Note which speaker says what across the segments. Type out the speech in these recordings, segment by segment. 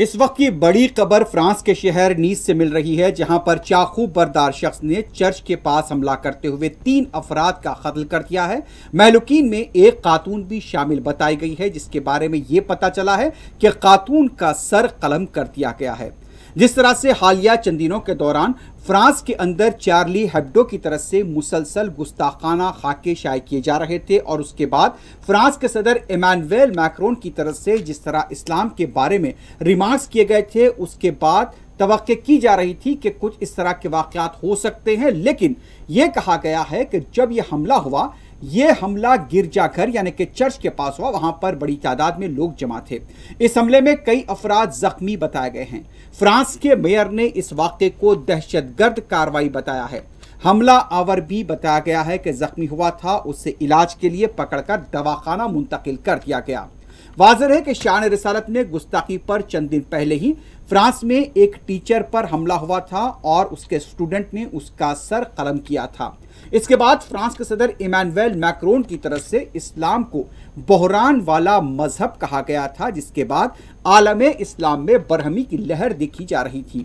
Speaker 1: इस वक्त की बड़ी खबर फ्रांस के शहर नीस से मिल रही है जहां पर चाकू बरदार शख्स ने चर्च के पास हमला करते हुए तीन अफराद का कत्ल कर दिया है महलुकीन में एक खातून भी शामिल बताई गई है जिसके बारे में ये पता चला है कि खातून का सर कलम कर दिया गया है जिस तरह से हालिया चंद दिनों के दौरान फ्रांस के अंदर चार्ली हेब्डो की तरफ से मुसलसल गुस्ताखाना खाके शाये किए जा रहे थे और उसके बाद फ्रांस के सदर इमानवेल मैक्रोन की तरफ से जिस तरह इस्लाम के बारे में रिमार्क्स किए गए थे उसके बाद तो की जा रही थी कि कुछ इस तरह के वाकत हो सकते हैं लेकिन यह कहा गया है कि जब यह हमला हुआ ये हमला गिरजाघर यानी कि चर्च के पास हुआ वहां पर बड़ी तादाद में लोग जमा थे इस हमले में कई अफराद जख्मी बताए गए हैं फ्रांस के मेयर ने इस वाक्य को दहशतगर्द कार्रवाई बताया है हमला आवर भी बताया गया है कि जख्मी हुआ था उससे इलाज के लिए पकड़कर दवाखाना मुंतकिल कर दिया गया वाजर है कि शान रिसालत में गुस्ताखी पर चंद दिन पहले ही फ्रांस में एक टीचर पर हमला हुआ था और उसके स्टूडेंट ने उसका सर कलम किया था इसके बाद फ्रांस के सदर इमानवेल मैक्रोन की तरफ से इस्लाम को बहरान वाला मजहब कहा गया था जिसके बाद आलम इस्लाम में बरहमी की लहर देखी जा रही थी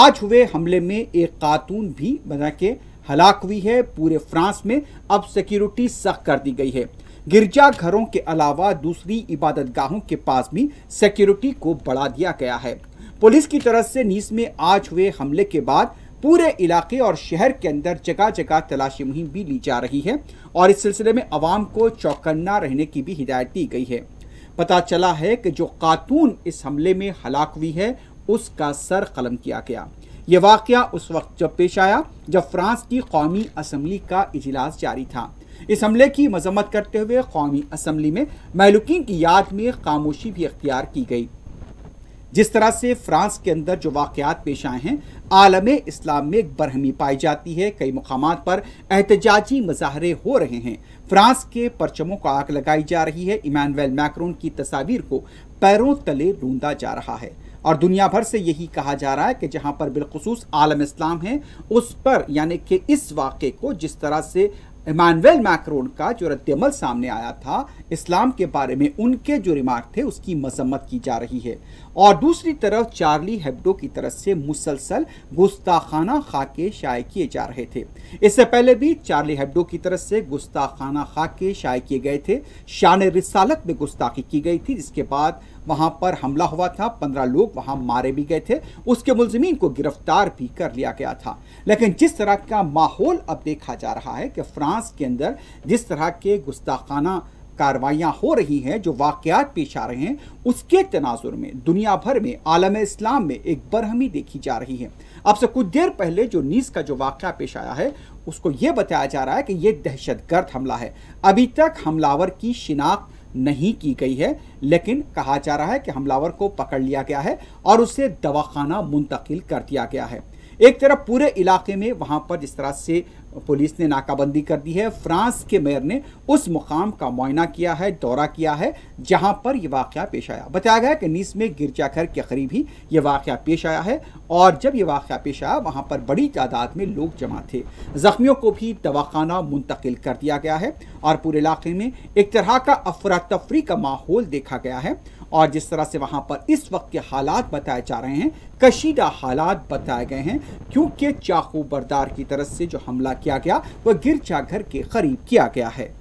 Speaker 1: आज हुए हमले में एक खातून भी बना के हलाक हुई है पूरे फ्रांस में अब सिक्योरिटी सख्त कर दी गई है गिरजाघरों के अलावा दूसरी इबादतगाहों के पास भी सिक्योरिटी को बढ़ा दिया गया है पुलिस की तरफ से नीस में आज हुए हमले के बाद पूरे इलाके और शहर के अंदर जगह जगह तलाशी मुहिम भी ली जा रही है और इस सिलसिले में आवाम को चौकन्ना रहने की भी हिदायत दी गई है पता चला है कि जो खातून इस हमले में हलाक हुई है उसका सर कलम किया गया ये वाक़ उस वक्त जब पेश आया जब फ्रांस की कौमी असम्बली का इजलास जारी था इस हमले की मजम्मत करते हुए कौमी असम्बली में महलुकिन की याद में खामोशी भी अख्तियार की गई जिस तरह से फ्रांस के अंदर जो वाक़ात पेश आए हैं आलम इस्लाम में एक बरहमी पाई जाती है कई मकाम पर एहतजाजी मजाहरे हो रहे हैं फ्रांस के परचमों को आग लगाई जा रही है इमानुअल मैक्रोन की तस्वीर को पैरों तले रूंदा जा रहा है और दुनिया भर से यही कहा जा रहा है कि जहाँ पर बिलखसूस आलम इस्लाम है उस पर यानी कि इस वाक़े को जिस तरह से इमानवेल मैक्रोन का जो रद्दमल सामने आया था इस्लाम के बारे में उनके जो रिमार्क थे उसकी मजम्मत की जा रही है और दूसरी तरफ चार्ली हेब्डो की तरफ से मुसलसल गुस्ताखाना खाके शाये किए जा रहे थे इससे पहले भी चार्ली हेब्डो की तरफ से गुस्ताखाना खाके शाये किए गए थे शान रिसालत में गुस्ताखी की गई थी जिसके बाद वहां पर हमला हुआ था पंद्रह लोग वहां मारे भी गए थे उसके मुलजमीन को गिरफ्तार भी कर लिया गया था लेकिन जिस तरह का माहौल अब देखा जा रहा है कि फ्रांस के अंदर जिस तरह के गुस्ताखाना कार्रवाइयाँ हो रही हैं जो वाकयात पेश आ रहे हैं उसके तनाजुर में दुनिया भर में आलम इस्लाम में एक बरहमी देखी जा रही है अब से कुछ देर पहले जो नीस का जो वाक़ पेश आया है उसको ये बताया जा रहा है कि ये दहशतगर्द हमला है अभी तक हमलावर की शिनाख्त नहीं की गई है लेकिन कहा जा रहा है कि हमलावर को पकड़ लिया गया है और उसे दवाखाना मुंतकिल कर दिया गया है एक तरफ पूरे इलाके में वहां पर जिस तरह से पुलिस ने नाकाबंदी कर दी है फ्रांस के मेयर ने उस मुकाम का मुआयना किया है दौरा किया है जहां पर यह वाक़ पेश आया बताया गया कि नीस में गिरजाघर के करीब ही यह वाक़ पेश आया है और जब यह वाक़ पेश आया वहां पर बड़ी तादाद में लोग जमा थे ज़ख्मियों को भी दवाखाना मुंतकिल कर दिया गया है और पूरे इलाके में एक तरह का अफरा तफरी का माहौल देखा गया है और जिस तरह से वहां पर इस वक्त के हालात बताए जा रहे हैं कशीदा हालात बताए गए हैं क्योंकि चाकू बरदार की तरफ से जो हमला किया गया वह गिरजाघर के करीब किया गया है